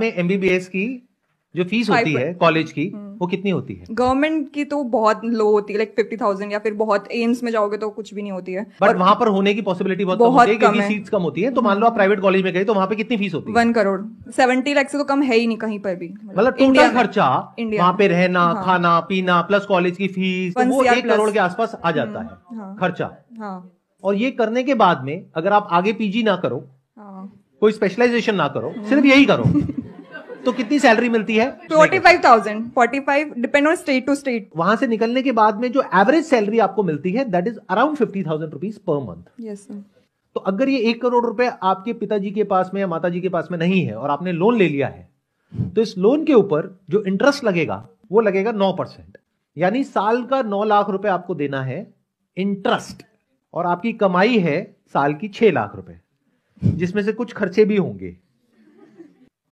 में एमबीबीएस की जो फीस होती है कॉलेज की हम्म। वो कितनी होती है गवर्नमेंट की तो बहुत लो होती है लाइक फिफ्टी थाउजेंड या फिर बहुत एम्स में जाओगे तो कुछ भी नहीं होती है बट वहां पर होने की पॉसिबिलिटी बहुत, बहुत कम, कम है सीट्स कम होती है तो मान लो आप प्राइवेट कॉलेज में गए तो वहां पे कितनी फीस होती है वन करोड़ सेवेंटी लाख से तो कम है ही नहीं कहीं पर भी मतलब टोटल खर्चा इंडिया वहाँ पे रहना हाँ। खाना पीना प्लस कॉलेज की फीस तो वो एक करोड़ के आसपास आ जाता हम्म, है हाँ। खर्चा हाँ। और ये करने के बाद में अगर आप आगे पीजी ना करो कोई स्पेशलाइजेशन ना करो सिर्फ यही करो तो कितनी सैलरी मिलती है forty five thousand forty five depend on state to state वहां से निकलने के बाद में जो एवरेज सैलरी आपको मिलती है that is around fifty thousand rupees per month yes तो अगर ये एक करोड़ रुपए आपके पिताजी के पास में या माता के पास में नहीं है और आपने लोन ले लिया है तो इस लोन के ऊपर जो इंटरेस्ट लगेगा वो लगेगा नौ परसेंट यानी साल का नौ लाख रुपए आपको देना है इंटरेस्ट और आपकी कमाई है साल की छह लाख रुपए जिसमें से कुछ खर्चे भी होंगे